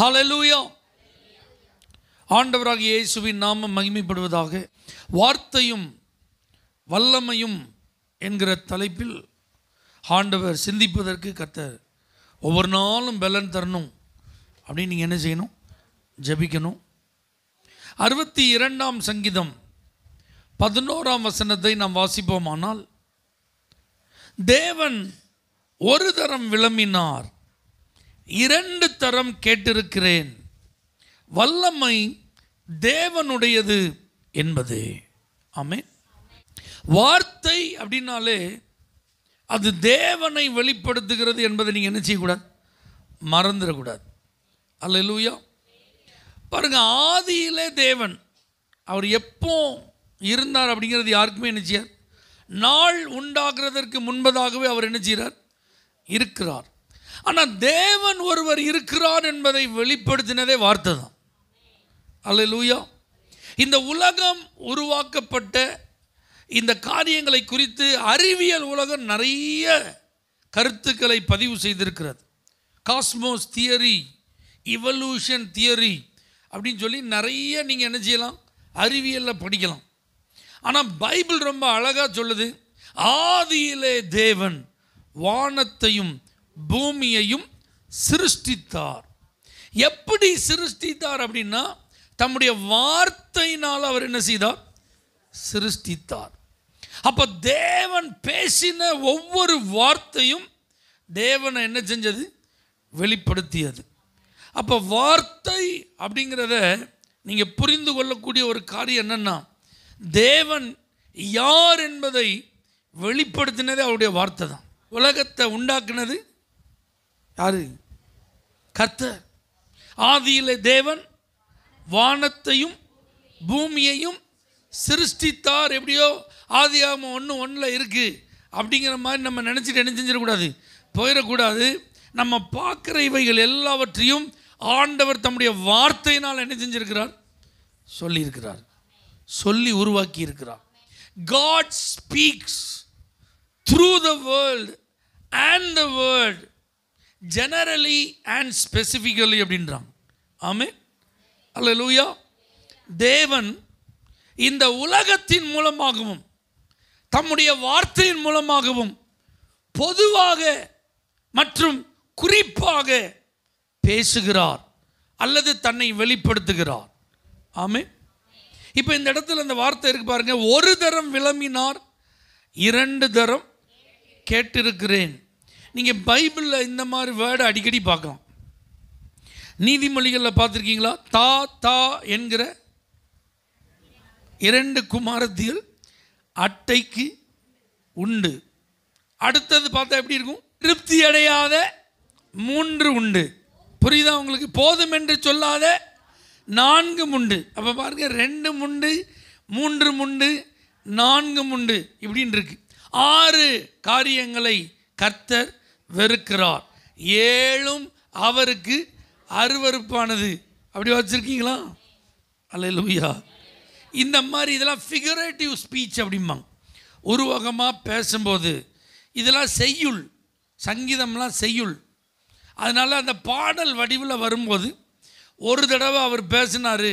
hallelujah ஆண்டவராக இயேசுவின் நாம மகிமைப்படுவதாக வார்த்தையும் வல்லமையும் என்கிற தலைப்பில் ஆண்டவர் சிந்திப்பதற்கு கத்தர் ஒவ்வொரு நாளும் பலன் தரணும் அப்படின்னு நீங்கள் என்ன செய்யணும் ஜபிக்கணும் அறுபத்தி இரண்டாம் சங்கீதம் பதினோராம் வசனத்தை நாம் வாசிப்போமானால் தேவன் ஒரு தரம் விளம்பினார் இரண்டு தரம் கேட்டிருக்கிறேன் வல்லமை தேவனுடையது என்பது ஆமே வார்த்தை அப்படின்னாலே அது தேவனை வெளிப்படுத்துகிறது என்பதை நீங்கள் என்ன செய்யக்கூடாது மறந்துடக்கூடாது அல்ல லூயா பாருங்கள் ஆதியிலே தேவன் அவர் எப்போ இருந்தார் அப்படிங்கிறது யாருக்குமே என்ன செய்யார் நாள் உண்டாகிறதற்கு முன்பதாகவே அவர் என்ன செய்கிறார் இருக்கிறார் ஆனால் தேவன் ஒருவர் இருக்கிறார் என்பதை வெளிப்படுத்தினதே வார்த்தை தான் அல்ல லூயா இந்த உலகம் உருவாக்கப்பட்ட இந்த காரியங்களை குறித்து அறிவியல் உலகம் நிறைய கருத்துக்களை பதிவு செய்திருக்கிறது காஸ்மோஸ் தியரி இவல்யூஷன் தியரி அப்படின்னு சொல்லி நிறைய நீங்கள் என்ன செய்யலாம் அறிவியலில் படிக்கலாம் ஆனால் பைபிள் ரொம்ப அழகாக சொல்லுது ஆதியிலே தேவன் வானத்தையும் பூமியையும் சிருஷ்டித்தார் எப்படி சிருஷ்டித்தார் அப்படின்னா தம்முடைய வார்த்தையினால் அவர் என்ன செய்தார் சிருஷ்டித்தார் அப்போ தேவன் பேசின ஒவ்வொரு வார்த்தையும் தேவனை என்ன செஞ்சது வெளிப்படுத்தியது அப்போ வார்த்தை அப்படிங்கிறத நீங்கள் புரிந்து கொள்ளக்கூடிய ஒரு காரியம் என்னென்னா தேவன் யார் என்பதை வெளிப்படுத்தினதே அவருடைய வார்த்தை தான் உலகத்தை உண்டாக்குனது யாரு கத்த ஆதியில தேவன் வானத்தையும் பூமியையும் சிருஷ்டித்தார் எப்படியோ ஆதியாமம் ஒன்று ஒன்றில் இருக்குது அப்படிங்கிற மாதிரி நம்ம நினச்சிட்டு என்ன செஞ்சிடக்கூடாது போயிடக்கூடாது நம்ம பார்க்குற இவைகள் எல்லாவற்றையும் ஆண்டவர் தம்முடைய வார்த்தையினால் என்ன செஞ்சிருக்கிறார் சொல்லியிருக்கிறார் சொல்லி உருவாக்கி இருக்கிறார் God speaks through the world and the world generally and specifically அப்படின்றாங்க ஆமே அல்ல லூயா தேவன் இந்த உலகத்தின் மூலமாகவும் தம்முடைய வார்த்தையின் மூலமாகவும் பொதுவாக மற்றும் குறிப்பாக பேசுகிறார் அல்லது தன்னை வெளிப்படுத்துகிறார் ஆமே இப்போ இந்த இடத்துல இந்த வார்த்தை இருக்கு பாருங்கள் ஒரு தரம் விளம்பினார் இரண்டு தரம் கேட்டிருக்கிறேன் நீங்கள் பைபிளில் இந்த மாதிரி வேர்டை அடிக்கடி பார்க்கலாம் நீதிமொழிகளில் பார்த்துருக்கீங்களா தா தா என்கிற இரண்டு குமாரத்திகள் அட்டைக்கு உண்டு அடுத்தது பார்த்தா எப்படி இருக்கும் திருப்தி அடையாத மூன்று உண்டு புரியுதா உங்களுக்கு போதும் என்று சொல்லாத நான்கு முண்டு அப்போ பாருங்க ரெண்டு முண்டு மூன்று முண்டு நான்கு முண்டு இப்படின்னு இருக்கு ஆறு காரியங்களை கர்த்தர் வெறுக்கிறார் ஏழும் அவருக்கு அருவறுப்பானது அப்படி வச்சுருக்கீங்களா அல்ல இந்த மாதிரி இதெல்லாம் ஃபிகரேட்டிவ் ஸ்பீச் அப்படிம்பாங்க உருவகமாக பேசும்போது இதெல்லாம் செய்யுள் சங்கீதம்லாம் செய்யுள் அதனால் அந்த பாடல் வடிவில் வரும்போது ஒரு தடவை அவர் பேசினார்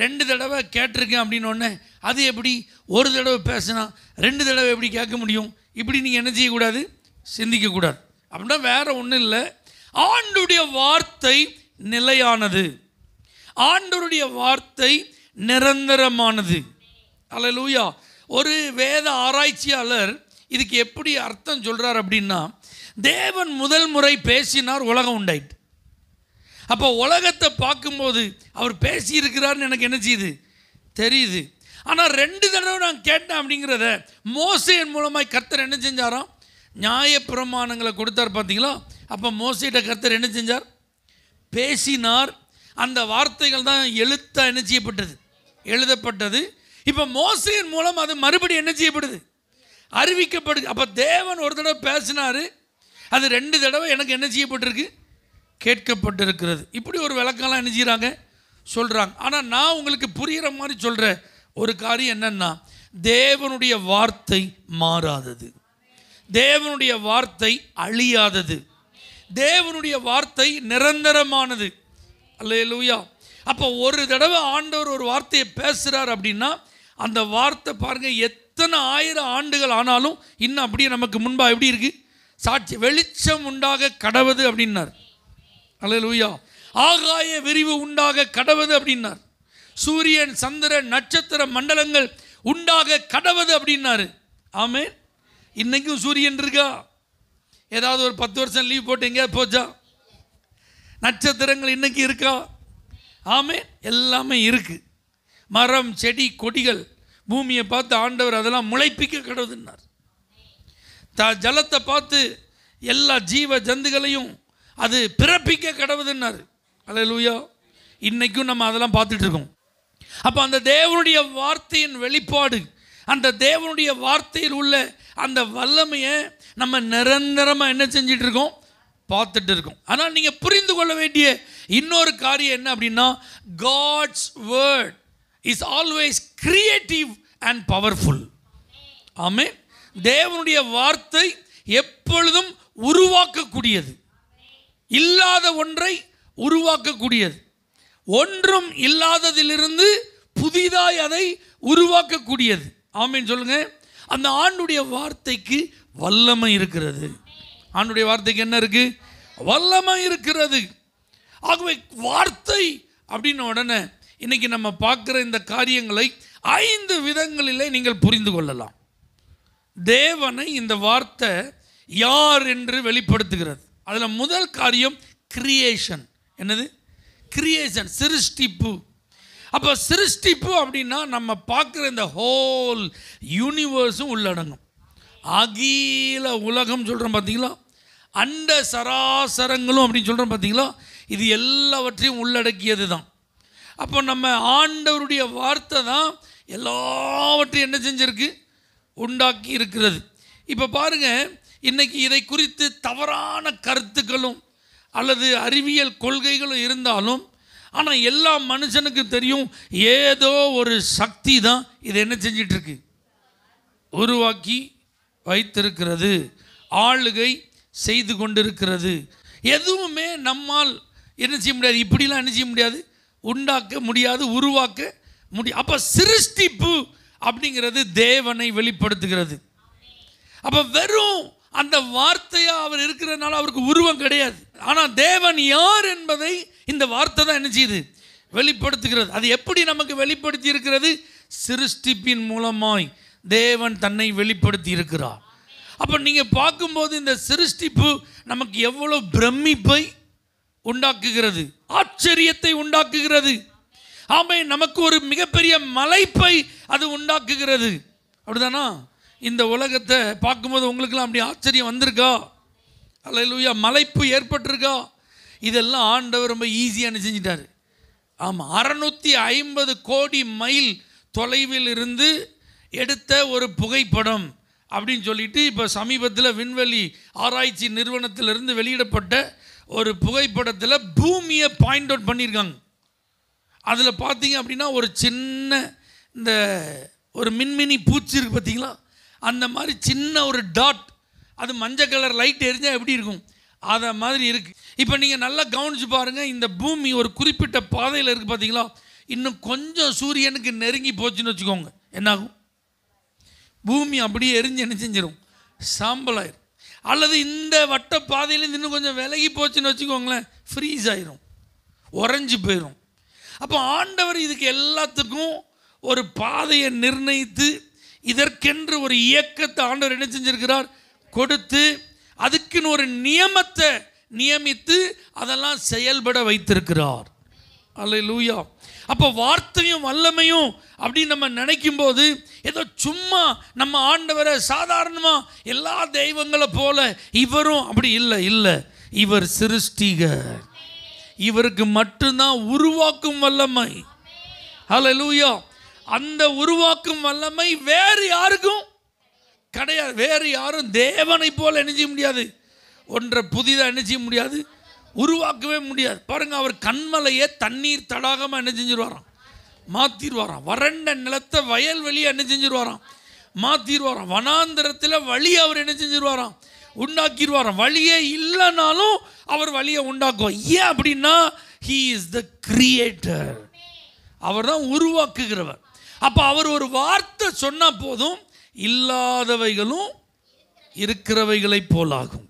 ரெண்டு தடவை கேட்டிருக்கேன் அப்படின்னொடனே அது எப்படி ஒரு தடவை பேசினா ரெண்டு தடவை எப்படி கேட்க முடியும் இப்படி நீங்கள் என்ன செய்யக்கூடாது சிந்திக்கக்கூடாது அப்படின்னா வேறு ஒன்றும் இல்லை ஆண்டுடைய வார்த்தை நிலையானது ஆண்டருடைய வார்த்தை நிரந்தரமானது லூயா ஒரு வேத ஆராய்ச்சியாளர் இதுக்கு எப்படி அர்த்தம் சொல்கிறார் அப்படின்னா தேவன் முதல் முறை பேசினார் உலகம் உண்டாயிட்டு அப்போ உலகத்தை பார்க்கும்போது அவர் பேசியிருக்கிறார்னு எனக்கு என்ன செய்யுது தெரியுது ஆனால் ரெண்டு தடவை நான் கேட்டேன் அப்படிங்கிறத மோசையின் மூலமாக கர்த்தர் என்ன செஞ்சாராம் நியாயப்பிரமாணங்களை கொடுத்தார் பார்த்தீங்களா அப்போ மோசிட்ட கருத்தர் என்ன செஞ்சார் பேசினார் அந்த வார்த்தைகள் தான் எழுத்தாக என்ன செய்யப்பட்டது எழுதப்பட்டது இப்போ மோசையின் மூலம் அது மறுபடியும் என்ன செய்யப்படுது அறிவிக்கப்படுது அப்போ தேவன் ஒரு தடவை பேசினார் அது ரெண்டு தடவை எனக்கு என்ன செய்யப்பட்டிருக்கு கேட்கப்பட்டிருக்கிறது இப்படி ஒரு விளக்கம்லாம் என்ன செய்கிறாங்க சொல்கிறாங்க ஆனால் நான் உங்களுக்கு புரிகிற மாதிரி சொல்கிற ஒரு காரியம் என்னென்னா தேவனுடைய வார்த்தை மாறாதது தேவனுடைய வார்த்தை அழியாதது தேவனுடைய வார்த்தை நிரந்தரமானது அல்லையா அப்போ ஒரு தடவை ஆண்டவர் ஒரு வார்த்தையை பேசுகிறார் அப்படின்னா அந்த வார்த்தை பாருங்கள் எத்தனை ஆயிரம் ஆண்டுகள் ஆனாலும் இன்னும் அப்படியே நமக்கு முன்பாக எப்படி இருக்குது சாட்சி வெளிச்சம் உண்டாக கடவுது அப்படின்னார் அல்லையா ஆகாய விரிவு உண்டாக கடவுது அப்படின்னார் சூரியன் சந்திரன் நட்சத்திர மண்டலங்கள் உண்டாக கடவுது அப்படின்னாரு ஆமே இன்றைக்கும் சூரியன் இருக்கா ஏதாவது ஒரு பத்து வருஷம் லீவ் போட்டு எங்கேயாவது போச்சா நட்சத்திரங்கள் இன்றைக்கி இருக்கா ஆமே எல்லாமே இருக்குது மரம் செடி கொடிகள் பூமியை பார்த்து ஆண்டவர் அதெல்லாம் முளைப்பிக்க கடவுதுன்னார் த ஜலத்தை பார்த்து எல்லா ஜீவ ஜந்துகளையும் அது பிறப்பிக்க கடவுதுன்னார் அல்ல லூயா இன்றைக்கும் நம்ம அதெல்லாம் பார்த்துட்ருக்கோம் அப்போ அந்த தேவனுடைய வார்த்தையின் வெளிப்பாடு அந்த தேவனுடைய வார்த்தையில் உள்ள அந்த வல்லமையை நம்ம நிரந்தரமாக என்ன செஞ்சிட்டு இருக்கோம் பார்த்துட்டு இருக்கோம் ஆனால் நீங்கள் புரிந்து கொள்ள வேண்டிய இன்னொரு காரியம் என்ன அப்படின்னா God's word is always creative and powerful ஆமே தேவனுடைய வார்த்தை எப்பொழுதும் உருவாக்கக்கூடியது இல்லாத ஒன்றை உருவாக்கக்கூடியது ஒன்றும் இல்லாததிலிருந்து புதிதாய் அதை உருவாக்கக்கூடியது ஆமீன் சொல்லுங்கள் அந்த ஆண்டுடைய வார்த்தைக்கு வல்லமை இருக்கிறது ஆண்டுடைய வார்த்தைக்கு என்ன இருக்குது வல்லமை இருக்கிறது ஆகவே வார்த்தை அப்படின்னு உடனே இன்னைக்கு நம்ம பார்க்குற இந்த காரியங்களை ஐந்து விதங்களிலே நீங்கள் புரிந்து கொள்ளலாம் தேவனை இந்த வார்த்தை யார் என்று வெளிப்படுத்துகிறது அதில் முதல் காரியம் கிரியேஷன் என்னது கிரியேஷன் சிருஷ்டிப்பு அப்போ சிருஷ்டிப்பு அப்படின்னா நம்ம பார்க்குற இந்த ஹோல் யூனிவர்ஸும் உள்ளடங்கும் அகில உலகம் சொல்கிறோம் பார்த்தீங்களா அண்ட சராசரங்களும் அப்படின்னு சொல்கிறோம் பார்த்தீங்களா இது எல்லாவற்றையும் உள்ளடக்கியது தான் அப்போ நம்ம ஆண்டவருடைய வார்த்தை தான் எல்லாவற்றையும் என்ன செஞ்சிருக்கு உண்டாக்கி இருக்கிறது இப்போ பாருங்கள் இன்றைக்கி இதை குறித்து தவறான கருத்துக்களும் அல்லது அறிவியல் கொள்கைகளும் இருந்தாலும் ஆனால் எல்லா மனுஷனுக்கும் தெரியும் ஏதோ ஒரு சக்தி தான் இது என்ன செஞ்சிட்ருக்கு உருவாக்கி வைத்திருக்கிறது ஆளுகை செய்து கொண்டிருக்கிறது எதுவுமே நம்மால் என்ன செய்ய முடியாது இப்படிலாம் என்ன செய்ய முடியாது உண்டாக்க முடியாது உருவாக்க முடியும் அப்போ சிருஷ்டிப்பு அப்படிங்கிறது தேவனை வெளிப்படுத்துகிறது அப்போ வெறும் அந்த வார்த்தையாக அவர் இருக்கிறதுனால அவருக்கு உருவம் கிடையாது ஆனால் தேவன் யார் என்பதை இந்த வார்த்தை தான் என்ன செய்யுது வெளிப்படுத்துகிறது அது எப்படி நமக்கு வெளிப்படுத்தி இருக்கிறது சிருஷ்டிப்பின் மூலமாய் தேவன் தன்னை வெளிப்படுத்தி இருக்கிறார் அப்போ நீங்கள் பார்க்கும்போது இந்த சிருஷ்டிப்பு நமக்கு எவ்வளோ பிரமிப்பை உண்டாக்குகிறது ஆச்சரியத்தை உண்டாக்குகிறது ஆமை நமக்கு ஒரு மிகப்பெரிய மலைப்பை அது உண்டாக்குகிறது அப்படிதானா இந்த உலகத்தை பார்க்கும்போது உங்களுக்கெல்லாம் அப்படி ஆச்சரியம் வந்திருக்கா அலையிலூயா மலைப்பு ஏற்பட்டிருக்கா இதெல்லாம் ஆண்டவர் ரொம்ப ஈஸியாக செஞ்சிட்டாரு ஆமாம் அறநூற்றி ஐம்பது கோடி மைல் தொலைவில் இருந்து எடுத்த ஒரு புகைப்படம் அப்படின்னு சொல்லிட்டு இப்போ சமீபத்தில் விண்வெளி ஆராய்ச்சி நிறுவனத்திலிருந்து வெளியிடப்பட்ட ஒரு புகைப்படத்தில் பூமியை பாயிண்ட் அவுட் பண்ணியிருக்காங்க அதில் பார்த்தீங்க அப்படின்னா ஒரு சின்ன இந்த ஒரு மின்மினி பூச்சி இருக்குது பார்த்தீங்களா அந்த மாதிரி சின்ன ஒரு டாட் அது மஞ்சள் கலர் லைட் எரிஞ்சால் எப்படி இருக்கும் அதை மாதிரி இருக்குது இப்போ நீங்கள் நல்லா கவனித்து பாருங்கள் இந்த பூமி ஒரு குறிப்பிட்ட பாதையில் இருக்குது பார்த்தீங்களா இன்னும் கொஞ்சம் சூரியனுக்கு நெருங்கி போச்சுன்னு வச்சுக்கோங்க என்னாகும் பூமி அப்படியே எரிஞ்சு என்ன செஞ்சிடும் சாம்பலாயிரும் அல்லது இந்த வட்ட பாதையிலேருந்து இன்னும் கொஞ்சம் விலகி போச்சுன்னு வச்சுக்கோங்களேன் ஃப்ரீஸ் ஆயிரும் உறைஞ்சி போயிடும் அப்போ ஆண்டவர் இதுக்கு எல்லாத்துக்கும் ஒரு பாதையை நிர்ணயித்து இதற்கென்று ஒரு இயக்கத்தை ஆண்டவர் என்ன செஞ்சிருக்கிறார் கொடுத்து அதுக்குன்னு ஒரு நியமத்தை நியமித்து அதெல்லாம் செயல்பட வைத்திருக்கிறார் அல்ல லூயா அப்போ வார்த்தையும் வல்லமையும் அப்படின்னு நம்ம நினைக்கும் போது ஏதோ சும்மா நம்ம ஆண்டவரை சாதாரணமாக எல்லா தெய்வங்களை போல இவரும் அப்படி இல்லை இல்லை இவர் சிருஷ்டிகர் இவருக்கு மட்டும்தான் உருவாக்கும் வல்லமை அல்ல லூயா அந்த உருவாக்கும் வல்லமை வேறு யாருக்கும் கிடையாது வேறு யாரும் தேவனை போல் என்ன செய்ய முடியாது ஒன்றை புதிதாக என்ன செய்ய முடியாது உருவாக்கவே முடியாது பாருங்கள் அவர் கண்மலையே தண்ணீர் தடாகமாக என்ன செஞ்சிருவாராம் மாற்றிடுவாராம் வறண்ட நிலத்தை வயல் வயல்வெளியை என்ன செஞ்சிருவாராம் மாற்றிடுவாராம் வனாந்திரத்தில் வழி அவர் என்ன செஞ்சிருவாராம் உண்டாக்கிடுவாராம் வழியே இல்லைனாலும் அவர் வழியை உண்டாக்குவார் ஏன் அப்படின்னா ஹீ இஸ் த கிரியேட்டர் அவர் தான் உருவாக்குகிறவர் அப்போ அவர் ஒரு வார்த்தை சொன்னால் போதும் இல்லாதவைகளும் இருக்கிறவைகளைப் போலாகும்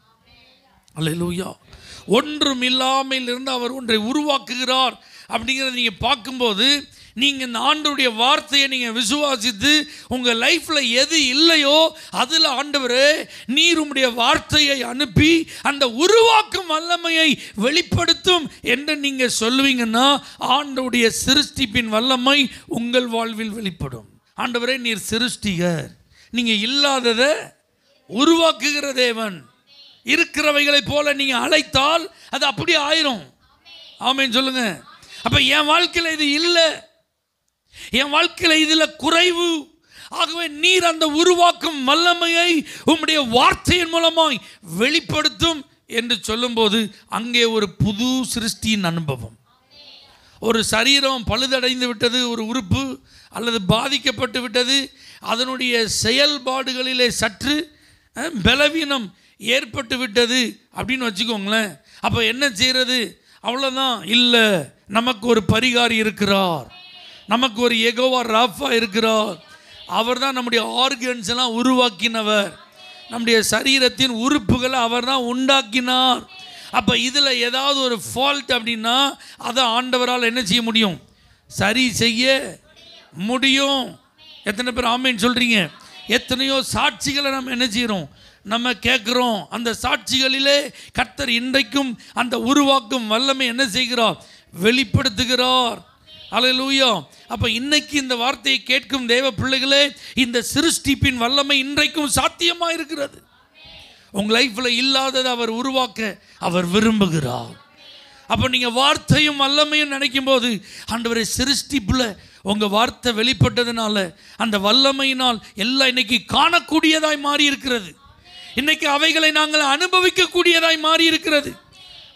அல்லூயா ஒன்றும் இல்லாமல் இருந்து அவர் ஒன்றை உருவாக்குகிறார் அப்படிங்கிறத நீங்கள் பார்க்கும்போது நீங்கள் இந்த ஆண்டருடைய வார்த்தையை நீங்கள் விசுவாசித்து உங்கள் லைஃப்பில் எது இல்லையோ அதில் ஆண்டவர் நீர் உடைய வார்த்தையை அனுப்பி அந்த உருவாக்கும் வல்லமையை வெளிப்படுத்தும் என்று நீங்கள் சொல்லுவீங்கன்னா ஆண்டவுடைய சிருஷ்டிப்பின் வல்லமை உங்கள் வாழ்வில் வெளிப்படும் ஆண்டவரே நீர் சிருஷ்டிகர் நீங்கள் இல்லாததை உருவாக்குகிற தேவன் இருக்கிறவைகளை போல நீங்கள் அழைத்தால் அது அப்படியே ஆயிரும் ஆமேன்னு சொல்லுங்க அப்போ என் வாழ்க்கையில் இது இல்லை என் வாழ்க்கையில் இதில் குறைவு ஆகவே நீர் அந்த உருவாக்கும் வல்லமையை உம்முடைய வார்த்தையின் மூலமாய் வெளிப்படுத்தும் என்று சொல்லும்போது அங்கே ஒரு புது சிருஷ்டியின் அனுபவம் ஒரு சரீரம் பழுதடைந்து விட்டது ஒரு உறுப்பு அல்லது பாதிக்கப்பட்டு விட்டது அதனுடைய செயல்பாடுகளிலே சற்று பலவீனம் ஏற்பட்டு விட்டது அப்படின்னு வச்சுக்கோங்களேன் அப்போ என்ன செய்கிறது அவ்வளோதான் இல்லை நமக்கு ஒரு பரிகாரி இருக்கிறார் நமக்கு ஒரு எகோவா ராஃபா இருக்கிறார் அவர் தான் நம்முடைய ஆர்கன்ஸ் எல்லாம் உருவாக்கினவர் நம்முடைய சரீரத்தின் உறுப்புகளை அவர் தான் உண்டாக்கினார் அப்போ இதில் ஏதாவது ஒரு ஃபால்ட் அப்படின்னா அதை ஆண்டவரால் என்ன செய்ய முடியும் சரி செய்ய முடியும் எத்தனை பேர் ஆமைன்னு சொல்கிறீங்க எத்தனையோ சாட்சிகளை நம்ம என்ன செய்கிறோம் நம்ம கேட்குறோம் அந்த சாட்சிகளிலே கர்த்தர் இன்றைக்கும் அந்த உருவாக்கும் வல்லமை என்ன செய்கிறார் வெளிப்படுத்துகிறார் அலையலூயோ அப்போ இன்னைக்கு இந்த வார்த்தையை கேட்கும் தேவ பிள்ளைகளே இந்த சிருஷ்டிப்பின் வல்லமை இன்றைக்கும் சாத்தியமாக இருக்கிறது உங்கள் லைஃப்பில் இல்லாததை அவர் உருவாக்க அவர் விரும்புகிறார் அப்போ நீங்கள் வார்த்தையும் வல்லமையும் நினைக்கும் போது அன்றுவரை சிருஷ்டிப்பில் உங்கள் வார்த்தை வெளிப்பட்டதுனால அந்த வல்லமையினால் எல்லாம் இன்னைக்கு காணக்கூடியதாய் மாறி இருக்கிறது இன்னைக்கு அவைகளை நாங்கள் அனுபவிக்கக்கூடியதாய் மாறி இருக்கிறது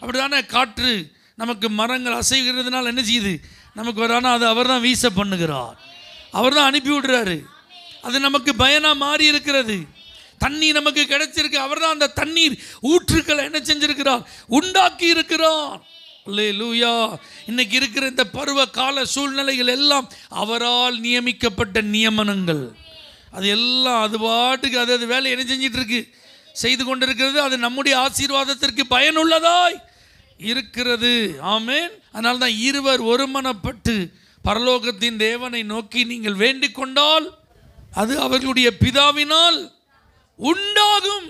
அப்படிதானே காற்று நமக்கு மரங்கள் அசைகிறதுனால என்ன செய்யுது நமக்கு வரானா அது அவர் தான் வீச பண்ணுகிறார் அவர் தான் அனுப்பி விடுறாரு அது நமக்கு பயனாக மாறி இருக்கிறது தண்ணி நமக்கு கிடைச்சிருக்கு அவர் தான் அந்த தண்ணீர் ஊற்றுக்களை என்ன செஞ்சிருக்கிறார் உண்டாக்கி இருக்கிறார் லூயா இன்னைக்கு இருக்கிற இந்த பருவ கால சூழ்நிலைகள் எல்லாம் அவரால் நியமிக்கப்பட்ட நியமனங்கள் அது எல்லாம் அது பாட்டுக்கு அது அது வேலை என்ன செஞ்சிட்டு இருக்கு செய்து கொண்டிருக்கிறது அது நம்முடைய ஆசீர்வாதத்திற்கு பயனுள்ளதாய் இருக்கிறது ஆமேன் அதனால தான் இருவர் ஒருமனப்பட்டு பரலோகத்தின் தேவனை நோக்கி நீங்கள் வேண்டிக் கொண்டால் அது அவர்களுடைய பிதாவினால் உண்டாகும்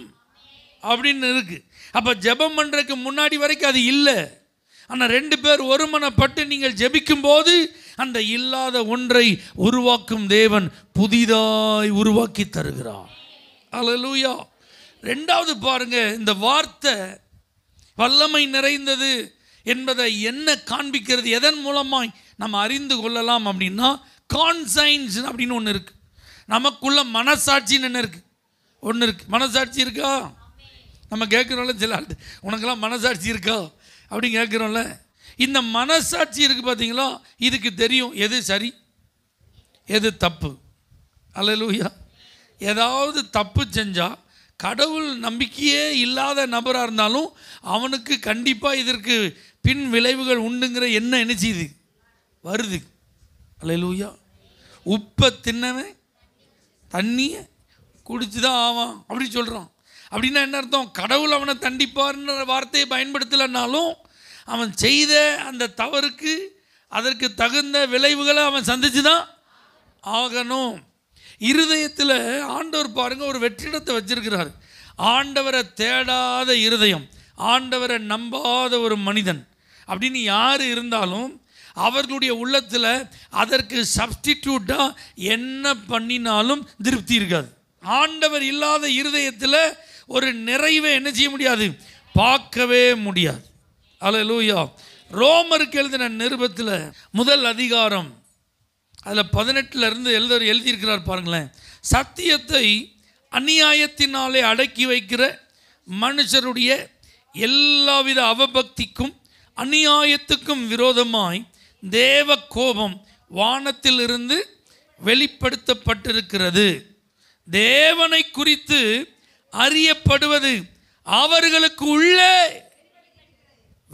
அப்படின்னு இருக்கு அப்போ ஜபம் பண்ணுறதுக்கு முன்னாடி வரைக்கும் அது இல்லை ஆனால் ரெண்டு பேர் ஒருமனப்பட்டு நீங்கள் ஜெபிக்கும் போது அந்த இல்லாத ஒன்றை உருவாக்கும் தேவன் புதிதாய் உருவாக்கி தருகிறார் அலலூயா ரெண்டாவது பாருங்க இந்த வார்த்தை வல்லமை நிறைந்தது என்பதை என்ன காண்பிக்கிறது எதன் மூலமாய் நம்ம அறிந்து கொள்ளலாம் அப்படின்னா கான்சைன்ஸ் அப்படின்னு ஒன்று இருக்குது நமக்குள்ள மனசாட்சின்னு என்ன இருக்குது ஒன்று இருக்குது மனசாட்சி இருக்கா நம்ம கேட்குறோம்ல சில உனக்கெல்லாம் மனசாட்சி இருக்கா அப்படின்னு கேட்குறோம்ல இந்த மனசாட்சி இருக்குது பார்த்தீங்களோ இதுக்கு தெரியும் எது சரி எது தப்பு அல்லூயா ஏதாவது தப்பு செஞ்சால் கடவுள் நம்பிக்கையே இல்லாத நபராக இருந்தாலும் அவனுக்கு கண்டிப்பாக இதற்கு பின் விளைவுகள் உண்டுங்கிற என்ன நினச்சிது வருது அல்லூயா உப்பை தின்னவன் தண்ணியை குடிச்சு தான் ஆவான் அப்படி சொல்கிறான் அப்படின்னா என்ன அர்த்தம் கடவுள் அவனை தண்டிப்பார்ன்ற வார்த்தையை பயன்படுத்தலைன்னாலும் அவன் செய்த அந்த தவறுக்கு அதற்கு தகுந்த விளைவுகளை அவன் சந்திச்சு தான் ஆகணும் இருதயத்தில் ஆண்டவர் பாருங்கள் ஒரு வெற்றிடத்தை வச்சிருக்கிறார் ஆண்டவரை தேடாத இருதயம் ஆண்டவரை நம்பாத ஒரு மனிதன் அப்படின்னு யார் இருந்தாலும் அவர்களுடைய உள்ளத்தில் அதற்கு சப்ஸ்டிடியூட்டாக என்ன பண்ணினாலும் திருப்தி இருக்காது ஆண்டவர் இல்லாத இருதயத்தில் ஒரு நிறைவை என்ன செய்ய முடியாது பார்க்கவே முடியாது அல லூயா ரோமருக்கு எழுதின நிருபத்தில் முதல் அதிகாரம் அதில் பதினெட்டுல இருந்து எழுத எழுதியிருக்கிறார் பாருங்களேன் சத்தியத்தை அநியாயத்தினாலே அடக்கி வைக்கிற மனுஷருடைய எல்லாவித அவபக்திக்கும் அநியாயத்துக்கும் விரோதமாய் தேவ கோபம் வானத்திலிருந்து வெளிப்படுத்தப்பட்டிருக்கிறது தேவனை குறித்து அறிய அறியப்படுவது அவர்களுக்கு உள்ளே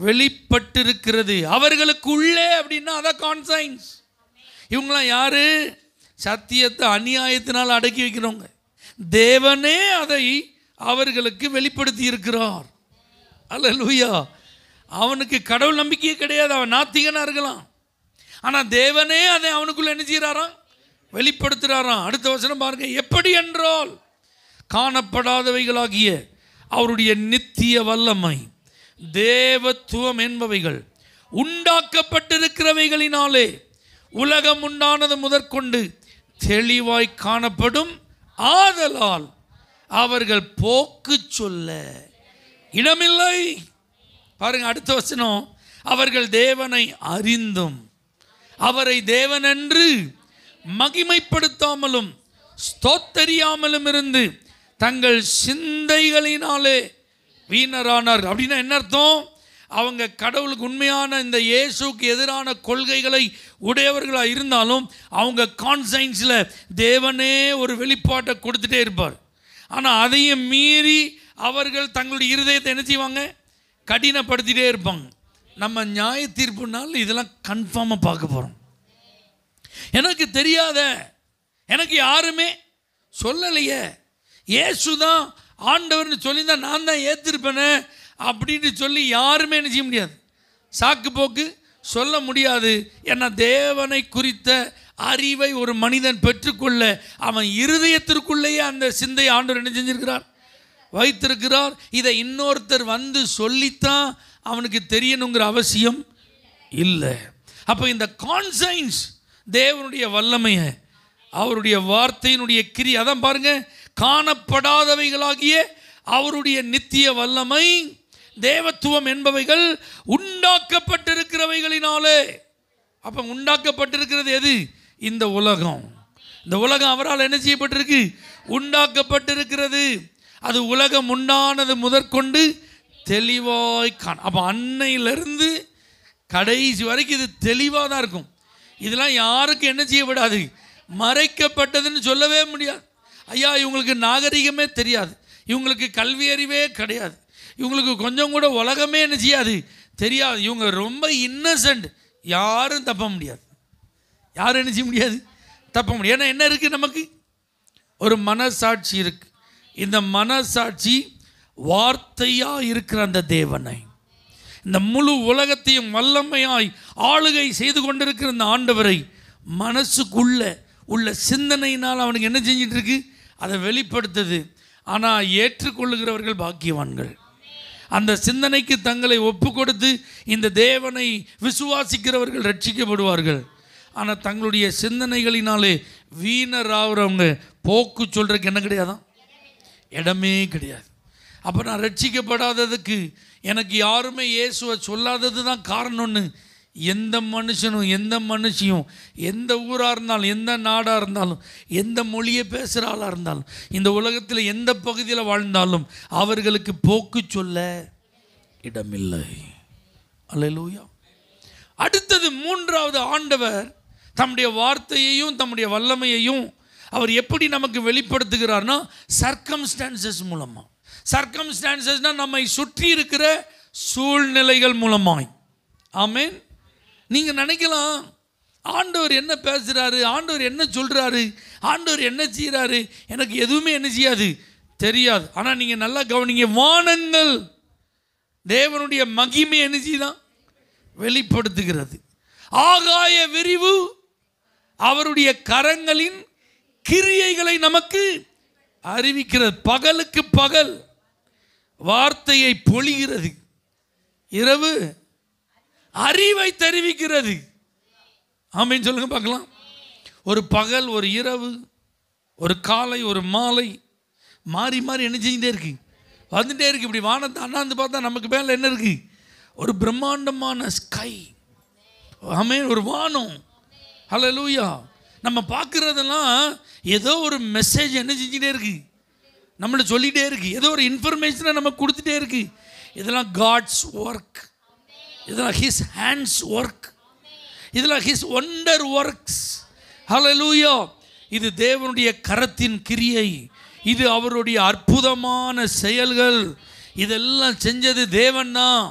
வெளிப்பட்டிருக்கிறது அவர்களுக்கு உள்ளே அப்படின்னா அதான் கான்சைன்ஸ் இவங்களாம் யார் சத்தியத்தை அநியாயத்தினால் அடக்கி வைக்கிறவங்க தேவனே அதை அவர்களுக்கு வெளிப்படுத்தி இருக்கிறார் அல்ல லூயா அவனுக்கு கடவுள் நம்பிக்கையே கிடையாது அவன் நாத்திகனாக இருக்கலாம் ஆனால் தேவனே அதை அவனுக்குள்ளே என்ன செய்கிறாராம் வெளிப்படுத்துகிறாராம் அடுத்த வசனம் பாருங்கள் எப்படி என்றால் காணப்படாதவைகளாகிய அவருடைய நித்திய வல்லமை தேவத்துவம் என்பவைகள் உண்டாக்கப்பட்டிருக்கிறவைகளினாலே உலகம் உண்டானது முதற்கொண்டு தெளிவாய் காணப்படும் ஆதலால் அவர்கள் போக்கு சொல்ல இடமில்லை பாருங்க அடுத்த வசனம் அவர்கள் தேவனை அறிந்தும் அவரை தேவனென்று மகிமைப்படுத்தாமலும் ஸ்தோத்தறியாமலும் இருந்து தங்கள் சிந்தைகளினாலே வீணரானார் அப்படின்னா என்ன அர்த்தம் அவங்க கடவுளுக்கு உண்மையான இந்த இயேசுக்கு எதிரான கொள்கைகளை உடையவர்களாக இருந்தாலும் அவங்க கான்சைன்ஸில் தேவனே ஒரு வெளிப்பாட்டை கொடுத்துட்டே இருப்பார் ஆனால் அதையும் மீறி அவர்கள் தங்களுடைய இருதயத்தை என்ன செய்வாங்க கடினப்படுத்திகிட்டே இருப்பாங்க நம்ம நியாய தீர்ப்புனால் இதெல்லாம் கன்ஃபார்மாக பார்க்க போகிறோம் எனக்கு தெரியாத எனக்கு யாருமே சொல்லலையே இயேசு தான் ஆண்டவர்னு சொல்லியிருந்தால் நான் தான் ஏற்றிருப்பேனே அப்படின்னு சொல்லி யாருமே என்ன செய்ய முடியாது சாக்கு போக்கு சொல்ல முடியாது ஏன்னா தேவனை குறித்த அறிவை ஒரு மனிதன் பெற்றுக்கொள்ள அவன் இருதயத்திற்குள்ளேயே அந்த சிந்தை ஆண்டவர் என்ன செஞ்சிருக்கிறார் வைத்திருக்கிறார் இதை இன்னொருத்தர் வந்து சொல்லித்தான் அவனுக்கு தெரியணுங்கிற அவசியம் இல்லை அப்போ இந்த கான்சைன்ஸ் தேவனுடைய வல்லமையை அவருடைய வார்த்தையினுடைய கிரி அதான் பாருங்கள் காணப்படாதவைகளாகிய அவருடைய நித்திய வல்லமை தேவத்துவம் என்பவைகள் உண்டாக்கப்பட்டிருக்கிறவைகளினாலே அப்போ உண்டாக்கப்பட்டிருக்கிறது எது இந்த உலகம் இந்த உலகம் அவரால் என்ன செய்யப்பட்டிருக்கு உண்டாக்கப்பட்டிருக்கிறது அது உலகம் உண்டானது முதற்கொண்டு தெளிவாய் காண அப்போ அன்னையிலிருந்து கடைசி வரைக்கும் இது தெளிவாக தான் இருக்கும் இதெல்லாம் யாருக்கும் என்ன செய்யப்படாது மறைக்கப்பட்டதுன்னு சொல்லவே முடியாது ஐயா இவங்களுக்கு நாகரிகமே தெரியாது இவங்களுக்கு கல்வி அறிவே கிடையாது இவங்களுக்கு கொஞ்சம் கூட உலகமே என்ன செய்யாது தெரியாது இவங்க ரொம்ப இன்னசென்ட் யாரும் தப்ப முடியாது யாரும் என்ன செய்ய முடியாது தப்ப முடியாது ஏன்னா என்ன இருக்குது நமக்கு ஒரு மனசாட்சி இருக்குது இந்த மனசாட்சி வார்த்தையாக இருக்கிற அந்த தேவனை இந்த முழு உலகத்தையும் வல்லமையாய் ஆளுகை செய்து கொண்டிருக்கிற இந்த ஆண்டவரை மனசுக்குள்ள உள்ள சிந்தனையினால் அவனுக்கு என்ன செஞ்சிட்ருக்கு அதை வெளிப்படுத்துது ஆனால் ஏற்றுக்கொள்ளுகிறவர்கள் பாக்கியவான்கள் அந்த சிந்தனைக்கு தங்களை ஒப்பு கொடுத்து இந்த தேவனை விசுவாசிக்கிறவர்கள் ரட்சிக்கப்படுவார்கள் ஆனால் தங்களுடைய சிந்தனைகளினாலே ஆகிறவங்க போக்கு சொல்கிறதுக்கு என்ன கிடையாதான் இடமே கிடையாது அப்போ நான் ரட்சிக்கப்படாததுக்கு எனக்கு யாருமே இயேசுவை சொல்லாதது தான் காரணம்னு எந்த மனுஷனும் எந்த மனுஷியும் எந்த ஊராக இருந்தாலும் எந்த நாடாக இருந்தாலும் எந்த மொழியை பேசுகிற ஆளாக இருந்தாலும் இந்த உலகத்தில் எந்த பகுதியில் வாழ்ந்தாலும் அவர்களுக்கு போக்கு சொல்ல இடமில்லை அல்லூயா அடுத்தது மூன்றாவது ஆண்டவர் தம்முடைய வார்த்தையையும் தம்முடைய வல்லமையையும் அவர் எப்படி நமக்கு வெளிப்படுத்துகிறார்னா சர்க்கம்ஸ்டான்சஸ் மூலமாக சர்க்கம்ஸ்டான்சஸ்னால் நம்மை சுற்றி இருக்கிற சூழ்நிலைகள் மூலமாய் ஆமீன் நீங்கள் நினைக்கலாம் ஆண்டவர் என்ன பேசுகிறாரு ஆண்டவர் என்ன சொல்கிறாரு ஆண்டவர் என்ன செய்கிறாரு எனக்கு எதுவுமே என்ன செய்யாது தெரியாது ஆனால் நீங்கள் நல்லா கவனிங்க வானங்கள் தேவனுடைய மகிமை என்ன செய்தான் வெளிப்படுத்துகிறது ஆகாய விரிவு அவருடைய கரங்களின் கிரியைகளை நமக்கு அறிவிக்கிறது பகலுக்கு பகல் வார்த்தையை பொழிகிறது இரவு அறிவை தெரிவிக்கிறது ஆமைன்னு சொல்லுங்க பார்க்கலாம் ஒரு பகல் ஒரு இரவு ஒரு காலை ஒரு மாலை மாறி மாறி என்ன செஞ்சுட்டே இருக்கு வந்துட்டே இருக்கு இப்படி வானத்தை அண்ணாந்து பார்த்தா நமக்கு மேலே என்ன இருக்கு ஒரு பிரம்மாண்டமான ஸ்கை ஆமே ஒரு வானம் ஹலோ லூயா நம்ம பார்க்குறதெல்லாம் ஏதோ ஒரு மெசேஜ் என்ன செஞ்சுட்டே இருக்கு நம்மளை சொல்லிகிட்டே இருக்கு ஏதோ ஒரு இன்ஃபர்மேஷனை நம்ம கொடுத்துட்டே இருக்கு இதெல்லாம் காட்ஸ் ஒர்க் இதில் ஹிஸ் ஹேண்ட்ஸ் ஒர்க் இதில் ஹிஸ் ஒண்டர் ஒர்க்ஸ் ஹலலூயோ இது தேவனுடைய கரத்தின் கிரியை இது அவருடைய அற்புதமான செயல்கள் இதெல்லாம் செஞ்சது தேவன் தான்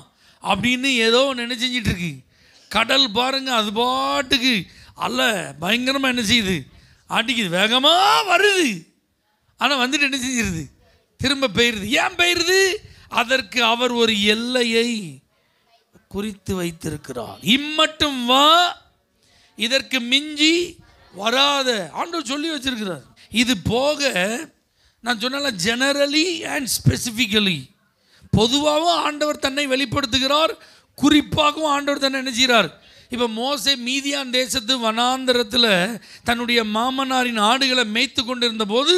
அப்படின்னு ஏதோ நினச்சி இருக்கு கடல் பாருங்கள் அது பாட்டுக்கு அல்ல பயங்கரமாக என்ன செய்யுது அடிக்குது வேகமாக வருது ஆனால் வந்துட்டு என்ன செஞ்சிருது திரும்ப பெயருது ஏன் பெயருது அதற்கு அவர் ஒரு எல்லையை குறித்து வைத்திருக்கிறார் இம்மட்டும் வா இதற்கு மிஞ்சி வராத ஆண்டவர் சொல்லி வச்சிருக்கிறார் இது போக நான் சொன்ன ஜெனரலி அண்ட் ஸ்பெசிஃபிக்கலி பொதுவாகவும் ஆண்டவர் தன்னை வெளிப்படுத்துகிறார் குறிப்பாகவும் ஆண்டவர் தன்னை நினைச்சார் இப்போ மோசை மீதியான் தேசத்து வனாந்தரத்தில் தன்னுடைய மாமனாரின் ஆடுகளை மேய்த்து கொண்டிருந்த போது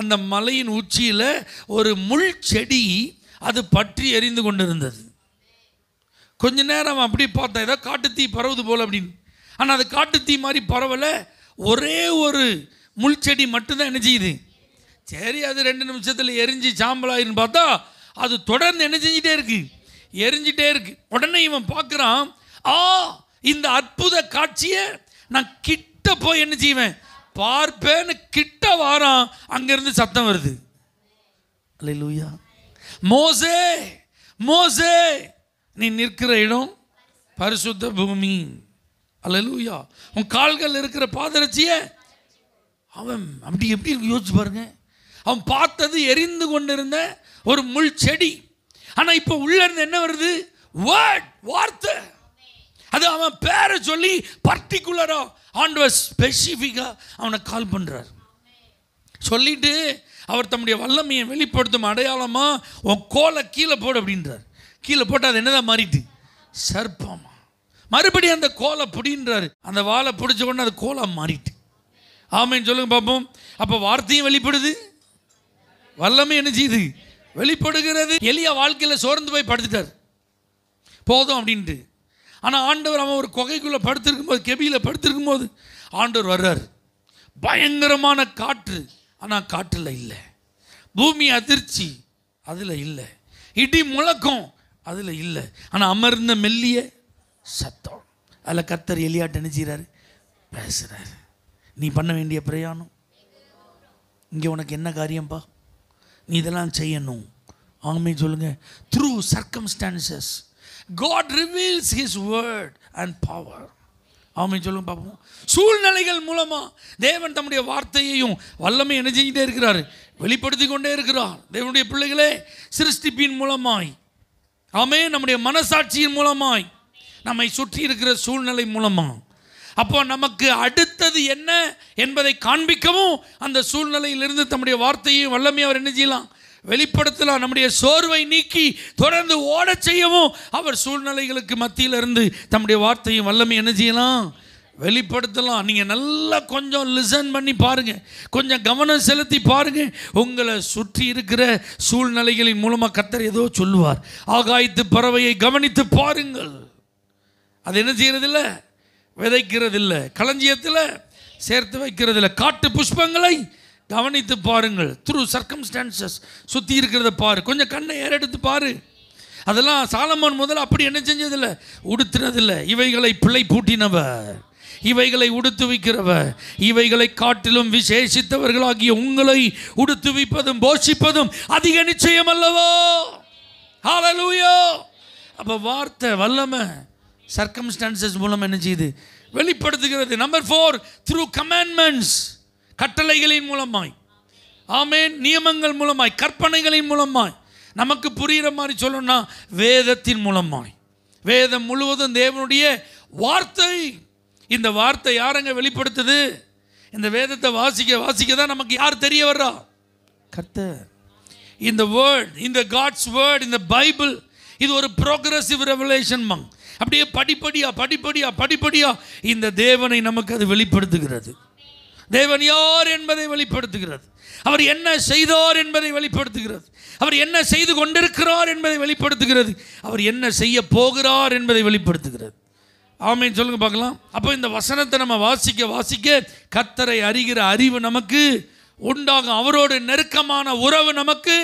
அந்த மலையின் உச்சியில் ஒரு முள் செடி அது பற்றி எரிந்து கொண்டிருந்தது கொஞ்ச நேரம் அப்படி பார்த்தேன் ஏதோ காட்டுத்தீ பரவுது போல் அப்படின்னு ஆனால் அது காட்டுத்தீ மாதிரி பரவலை ஒரே ஒரு முள் செடி மட்டும்தான் என்ன செய்யுது சரி அது ரெண்டு நிமிஷத்தில் எரிஞ்சு சாம்பலாயிருன்னு பார்த்தா அது தொடர்ந்து என்ன செஞ்சிட்டே இருக்கு எரிஞ்சிட்டே இருக்கு உடனே இவன் பார்க்குறான் ஆ இந்த அற்புத காட்சியை நான் கிட்ட போய் என்ன செய்வேன் பார்ப்பேன்னு கிட்ட வாரான் அங்கேருந்து சத்தம் வருது அல்ல மோசே மோசே நீ நிற்கிற இடம் பரிசுத்த பூமி அல்லூயா உன் கால்கள் இருக்கிற பாதரட்சிய அவன் அப்படி எப்படி யோசிச்சு பாருங்க அவன் பார்த்தது எரிந்து கொண்டிருந்த ஒரு முள் செடி ஆனால் இப்போ உள்ள இருந்து என்ன வருது வேர்ட் வார்த்தை அது அவன் பேரை சொல்லி பர்டிகுலராக ஆண்டவர் ஸ்பெசிஃபிக்காக அவனை கால் பண்ணுறார் சொல்லிட்டு அவர் தம்முடைய வல்லமையை வெளிப்படுத்தும் அடையாளமாக உன் கோலை கீழே போடு அப்படின்றார் கீழே போட்டால் அது என்னதான் மாறிட்டு சர்ப்பமா மறுபடியும் அந்த கோலை பிடின்றாரு அந்த வாழை பிடிச்ச உடனே அது கோலம் மாறிட்டு ஆமைன்னு சொல்லுங்க பார்ப்போம் அப்போ வார்த்தையும் வெளிப்படுது வல்லமே என்ன செய்யுது வெளிப்படுகிறது எளிய வாழ்க்கையில் சோர்ந்து போய் படுத்துட்டார் போதும் அப்படின்ட்டு ஆனால் ஆண்டவர் அவன் ஒரு கொகைக்குள்ளே படுத்திருக்கும் போது கெபியில் படுத்திருக்கும் போது ஆண்டவர் வர்றார் பயங்கரமான காற்று ஆனால் காற்றில் இல்லை பூமி அதிர்ச்சி அதில் இல்லை இடி முழக்கம் அதில் இல்லை ஆனால் அமர்ந்த மெல்லிய சத்தம் அதில் கத்தர் எலியாட்ட நினைச்சிறாரு பேசுகிறாரு நீ பண்ண வேண்டிய பிரயாணம் இங்கே உனக்கு என்ன காரியம்பா நீ இதெல்லாம் செய்யணும் ஆமே சொல்லுங்கள் through circumstances God reveals his word and power ஆமே சொல்லுங்க பார்ப்போம் சூழ்நிலைகள் மூலமாக தேவன் தம்முடைய வார்த்தையையும் வல்லமை என்ன செஞ்சுட்டே இருக்கிறார் வெளிப்படுத்தி கொண்டே இருக்கிறார் தேவனுடைய பிள்ளைகளே சிருஷ்டிப்பின் மூலமாய் ஆமே நம்முடைய மனசாட்சியின் மூலமாய் நம்மை சுற்றி இருக்கிற சூழ்நிலை மூலமாக அப்போ நமக்கு அடுத்தது என்ன என்பதை காண்பிக்கவும் அந்த சூழ்நிலையிலிருந்து தம்முடைய வார்த்தையும் வல்லமையை அவர் என்ன செய்யலாம் வெளிப்படுத்தலாம் நம்முடைய சோர்வை நீக்கி தொடர்ந்து ஓடச் செய்யவும் அவர் சூழ்நிலைகளுக்கு மத்தியிலிருந்து தம்முடைய வார்த்தையும் வல்லமை என்ன செய்யலாம் வெளிப்படுத்தலாம் நீங்கள் நல்லா கொஞ்சம் லிசன் பண்ணி பாருங்கள் கொஞ்சம் கவனம் செலுத்தி பாருங்கள் உங்களை சுற்றி இருக்கிற சூழ்நிலைகளின் மூலமாக கத்தர் ஏதோ சொல்லுவார் ஆகாயத்து பறவையை கவனித்து பாருங்கள் அது என்ன செய்கிறதில்ல விதைக்கிறதில்ல களஞ்சியத்தில் சேர்த்து வைக்கிறதில்ல காட்டு புஷ்பங்களை கவனித்து பாருங்கள் த்ரூ சர்க்கம்ஸ்டான்சஸ் சுற்றி இருக்கிறத பாரு கொஞ்சம் கண்ணை ஏறெடுத்து பாரு அதெல்லாம் சாலமான் முதல்ல அப்படி என்ன செஞ்சதில்லை உடுத்துனதில்லை இவைகளை பிள்ளை பூட்டினவர் இவைகளை உடுத்துவிக்கிறவர் இவைகளை காட்டிலும் விசேஷித்தவர்களாகிய உங்களை உடுத்துவிப்பதும் போஷிப்பதும் அதிக நிச்சயம் அல்லவோ ஹாலலூயோ அப்போ வார்த்தை வல்லமை சர்க்கம்ஸ்டான்சஸ் மூலம் என்ன செய்யுது வெளிப்படுத்துகிறது நம்பர் ஃபோர் த்ரூ கமேண்ட்மெண்ட்ஸ் கட்டளைகளின் மூலமாய் ஆமேன் நியமங்கள் மூலமாய் கற்பனைகளின் மூலமாய் நமக்கு புரிகிற மாதிரி சொல்லணும்னா வேதத்தின் மூலமாய் வேதம் முழுவதும் தேவனுடைய வார்த்தை இந்த வார்த்தை யாரங்க வெளிப்படுத்துது இந்த வேதத்தை வாசிக்க வாசிக்க தான் நமக்கு யார் தெரிய வர்றா கர்த்த இந்த வேர்ட் இந்த காட்ஸ் வேர்ட் இந்த பைபிள் இது ஒரு ப்ரோக்ரஸிவ் ரெவலேஷன் மங் அப்படியே படிப்படியா படிப்படியா படிப்படியா இந்த தேவனை நமக்கு அது வெளிப்படுத்துகிறது தேவன் யார் என்பதை வெளிப்படுத்துகிறது அவர் என்ன செய்தார் என்பதை வெளிப்படுத்துகிறது அவர் என்ன செய்து கொண்டிருக்கிறார் என்பதை வெளிப்படுத்துகிறது அவர் என்ன செய்ய போகிறார் என்பதை வெளிப்படுத்துகிறது ஆமைன்னு சொல்லுங்க பார்க்கலாம் அப்போ இந்த வசனத்தை நம்ம வாசிக்க வாசிக்க கத்தரை அறிகிற அறிவு நமக்கு உண்டாகும் அவரோட நெருக்கமான உறவு நமக்கு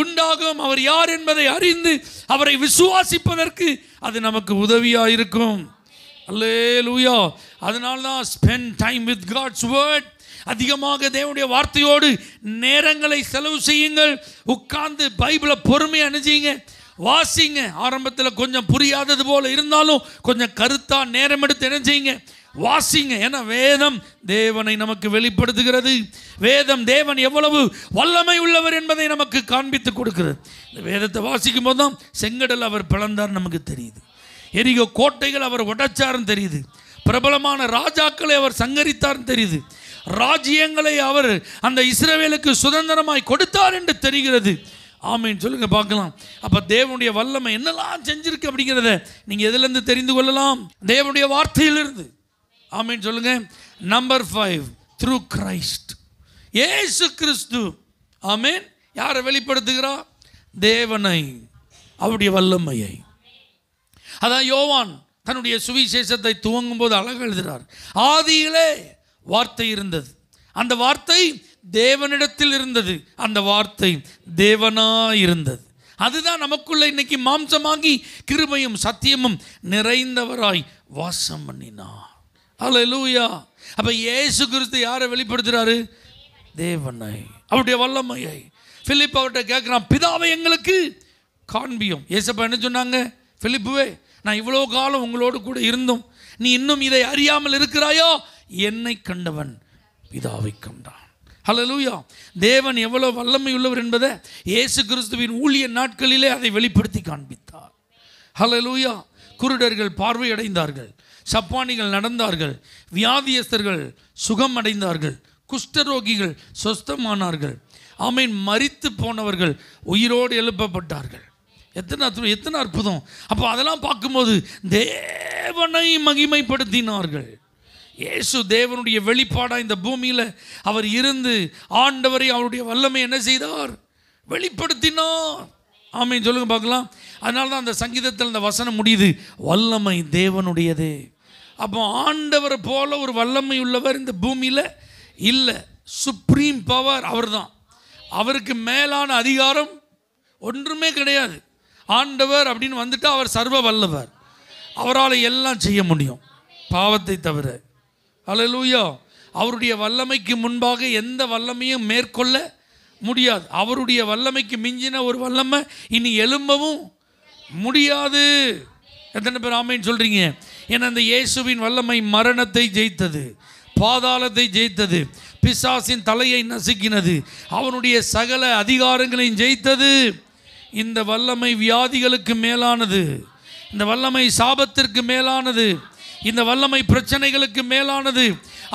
உண்டாகும் அவர் யார் என்பதை அறிந்து அவரை விசுவாசிப்பதற்கு அது நமக்கு உதவியாக இருக்கும் அல்லே லூயா அதனால தான் spend time with God's word அதிகமாக தேவனுடைய வார்த்தையோடு நேரங்களை செலவு செய்யுங்கள் உட்கார்ந்து பைபிளை பொறுமையை அணிஞ்சிங்க வாசிங்க ஆரம்பத்தில் கொஞ்சம் புரியாதது போல் இருந்தாலும் கொஞ்சம் கருத்தாக நேரம் எடுத்து என்ன செய்யுங்க வாசிங்க ஏன்னா வேதம் தேவனை நமக்கு வெளிப்படுத்துகிறது வேதம் தேவன் எவ்வளவு வல்லமை உள்ளவர் என்பதை நமக்கு காண்பித்து கொடுக்கிறது இந்த வேதத்தை வாசிக்கும் போது தான் செங்கடல் அவர் பிளந்தார் நமக்கு தெரியுது எரிகோ கோட்டைகள் அவர் உடைச்சார்னு தெரியுது பிரபலமான ராஜாக்களை அவர் சங்கரித்தார்னு தெரியுது ராஜ்யங்களை அவர் அந்த இஸ்ரேவேலுக்கு சுதந்திரமாய் கொடுத்தார் என்று தெரிகிறது ஆமீன் சொல்லுங்க பார்க்கலாம் அப்போ தேவனுடைய வல்லமை என்னெல்லாம் செஞ்சிருக்கு அப்படிங்கிறத நீங்கள் எதுலேருந்து தெரிந்து கொள்ளலாம் தேவனுடைய வார்த்தையிலிருந்து ஆமைன்னு சொல்லுங்க நம்பர் ஃபைவ் த்ரூ கிரைஸ்ட் ஏசு கிறிஸ்து ஆமீன் யாரை வெளிப்படுத்துகிறா தேவனை அவருடைய வல்லமையை அதான் யோவான் தன்னுடைய சுவிசேஷத்தை துவங்கும் போது அழகு எழுதுகிறார் ஆதியிலே வார்த்தை இருந்தது அந்த வார்த்தை தேவனிடத்தில் இருந்தது அந்த வார்த்தை தேவனாக இருந்தது அதுதான் நமக்குள்ள இன்னைக்கு மாம்சமாகி கிருபையும் சத்தியமும் நிறைந்தவராய் வாசம் பண்ணினார் அல்ல லூயா அப்போ ஏசு கிறிஸ்து யாரை வெளிப்படுத்துகிறாரு தேவனை அவருடைய வல்லமையை பிலிப் அவர்கிட்ட கேட்குறான் பிதாவை எங்களுக்கு காண்பியும் ஏசப்பா என்ன சொன்னாங்க பிலிப்புவே நான் இவ்வளோ காலம் உங்களோடு கூட இருந்தும் நீ இன்னும் இதை அறியாமல் இருக்கிறாயோ என்னை கண்டவன் பிதாவை கண்டான் ஹலலூயா தேவன் எவ்வளோ வல்லமை உள்ளவர் என்பதை இயேசு கிறிஸ்துவின் ஊழிய நாட்களிலே அதை வெளிப்படுத்தி காண்பித்தார் ஹலலூயா குருடர்கள் பார்வையடைந்தார்கள் சப்பானிகள் நடந்தார்கள் வியாதியஸ்தர்கள் சுகம் அடைந்தார்கள் குஷ்டரோகிகள் சொஸ்தமானார்கள் ஆமீன் மறித்து போனவர்கள் உயிரோடு எழுப்பப்பட்டார்கள் எத்தனை எத்தனை அற்புதம் அப்போ அதெல்லாம் பார்க்கும்போது தேவனை மகிமைப்படுத்தினார்கள் இயேசு தேவனுடைய வெளிப்பாடாக இந்த பூமியில் அவர் இருந்து ஆண்டவரை அவருடைய வல்லமை என்ன செய்தார் வெளிப்படுத்தினார் ஆமைன்னு சொல்லுங்க பார்க்கலாம் அதனால தான் அந்த சங்கீதத்தில் அந்த வசனம் முடியுது வல்லமை தேவனுடையது அப்போ ஆண்டவரை போல ஒரு வல்லமை உள்ளவர் இந்த பூமியில் இல்லை சுப்ரீம் பவர் அவர் தான் அவருக்கு மேலான அதிகாரம் ஒன்றுமே கிடையாது ஆண்டவர் அப்படின்னு வந்துட்டு அவர் சர்வ வல்லவர் அவரால் எல்லாம் செய்ய முடியும் பாவத்தை தவிர அலலூயா அவருடைய வல்லமைக்கு முன்பாக எந்த வல்லமையும் மேற்கொள்ள முடியாது அவருடைய வல்லமைக்கு மிஞ்சின ஒரு வல்லமை இனி எழும்பவும் முடியாது எத்தனை பேர் ஆமைன்னு சொல்கிறீங்க ஏன்னா அந்த இயேசுவின் வல்லமை மரணத்தை ஜெயித்தது பாதாளத்தை ஜெயித்தது பிசாசின் தலையை நசுக்கினது அவனுடைய சகல அதிகாரங்களையும் ஜெயித்தது இந்த வல்லமை வியாதிகளுக்கு மேலானது இந்த வல்லமை சாபத்திற்கு மேலானது இந்த வல்லமை பிரச்சனைகளுக்கு மேலானது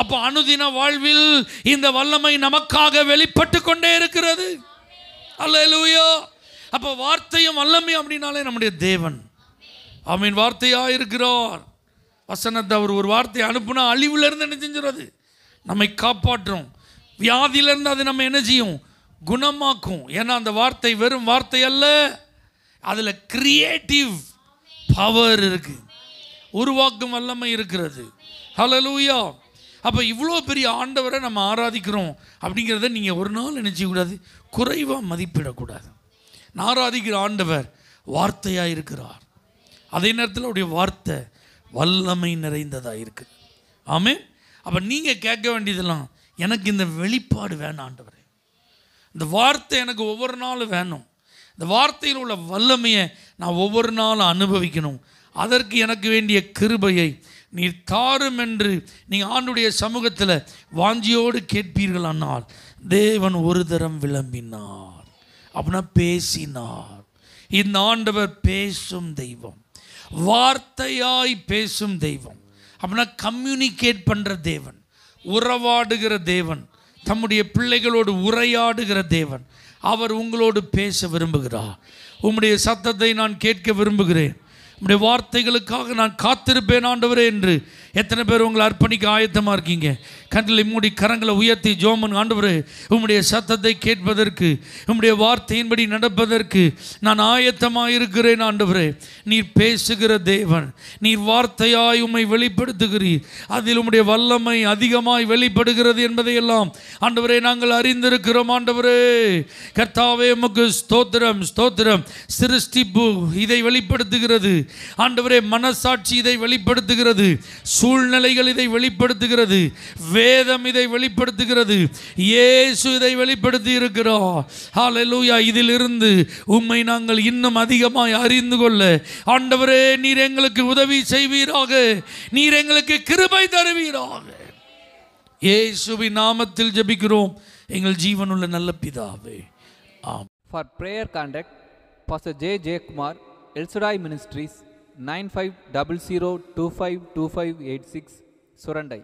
அப்போ அனுதின வாழ்வில் இந்த வல்லமை நமக்காக வெளிப்பட்டு கொண்டே இருக்கிறது அல்லூயோ அப்போ வார்த்தையும் வல்லமை அப்படின்னாலே நம்முடைய தேவன் அவன் வார்த்தையாக இருக்கிறார் வசனத்தை அவர் ஒரு வார்த்தையை அனுப்புனா அழிவுலேருந்து என்ன செஞ்சுறது நம்மை காப்பாற்றும் வியாதியிலேருந்து அது நம்ம என்ன செய்யும் குணமாக்கும் ஏன்னா அந்த வார்த்தை வெறும் வார்த்தை அல்ல அதில் கிரியேட்டிவ் பவர் இருக்குது உருவாக்கும் வல்லமை இருக்கிறது ஹலலூயா அப்போ இவ்வளோ பெரிய ஆண்டவரை நம்ம ஆராதிக்கிறோம் அப்படிங்கிறத நீங்கள் ஒரு நாள் நினச்சிக்கூடாது குறைவாக மதிப்பிடக்கூடாது நான் ஆராதிக்கிற ஆண்டவர் வார்த்தையாக இருக்கிறார் அதே நேரத்தில் அவருடைய வார்த்தை வல்லமை நிறைந்ததாக இருக்குது ஆமே அப்போ நீங்கள் கேட்க வேண்டியதெல்லாம் எனக்கு இந்த வெளிப்பாடு வேணும் ஆண்டவர் இந்த வார்த்தை எனக்கு ஒவ்வொரு நாளும் வேணும் இந்த வார்த்தையில் உள்ள வல்லமையை நான் ஒவ்வொரு நாளும் அனுபவிக்கணும் அதற்கு எனக்கு வேண்டிய கிருபையை நீர் தாரும் என்று நீ ஆண்டுடைய சமூகத்தில் வாஞ்சியோடு கேட்பீர்களானால் தேவன் ஒரு தரம் விளம்பினார் அப்படின்னா பேசினார் இந்த ஆண்டவர் பேசும் தெய்வம் வார்த்தையாய் பேசும் தெய்வம் அப்படின்னா கம்யூனிகேட் பண்ணுற தேவன் உறவாடுகிற தேவன் தம்முடைய பிள்ளைகளோடு உரையாடுகிற தேவன் அவர் உங்களோடு பேச விரும்புகிறார் உம்முடைய சத்தத்தை நான் கேட்க விரும்புகிறேன் உடைய வார்த்தைகளுக்காக நான் காத்திருப்பேன் ஆண்டவரே என்று எத்தனை பேர் உங்களை அர்ப்பணிக்க ஆயத்தமாக இருக்கீங்க கண்களை மூடி கரங்களை உயர்த்தி ஜோமன் ஆண்டவர் உம்முடைய சத்தத்தை கேட்பதற்கு உம்முடைய வார்த்தையின்படி நடப்பதற்கு நான் ஆயத்தமாக இருக்கிறேன் ஆண்டவரே நீர் பேசுகிற தேவன் நீர் வார்த்தையாய் உம்மை வெளிப்படுத்துகிறீர் அதில் உம்முடைய வல்லமை அதிகமாய் வெளிப்படுகிறது என்பதையெல்லாம் ஆண்டவரே நாங்கள் அறிந்திருக்கிறோம் ஆண்டவரே கர்த்தாவே உமக்கு ஸ்தோத்திரம் ஸ்தோத்திரம் சிருஷ்டிப்பு இதை வெளிப்படுத்துகிறது ஆண்டவரே மனசாட்சி இதை வெளிப்படுத்துகிறது சூழ்நிலைகள் இதை வெளிப்படுத்துகிறது வேதம் இதை வெளிப்படுத்துகிறது இயேசு இதை வெளிப்படுத்தி இருக்கிறோம் ஹாலூயா இதிலிருந்து உண்மை நாங்கள் இன்னும் அதிகமாய் அறிந்து கொள்ள ஆண்டவரே நீர் எங்களுக்கு உதவி செய்வீராக நீர் எங்களுக்கு கிருபை தருவீராக இயேசுவின் நாமத்தில் ஜபிக்கிறோம் எங்கள் ஜீவனுள்ள நல்ல பிதாவே ஆம் for prayer contact pastor J Jayakumar El Shaddai ministries nine five double zero two five two five eight six Surandai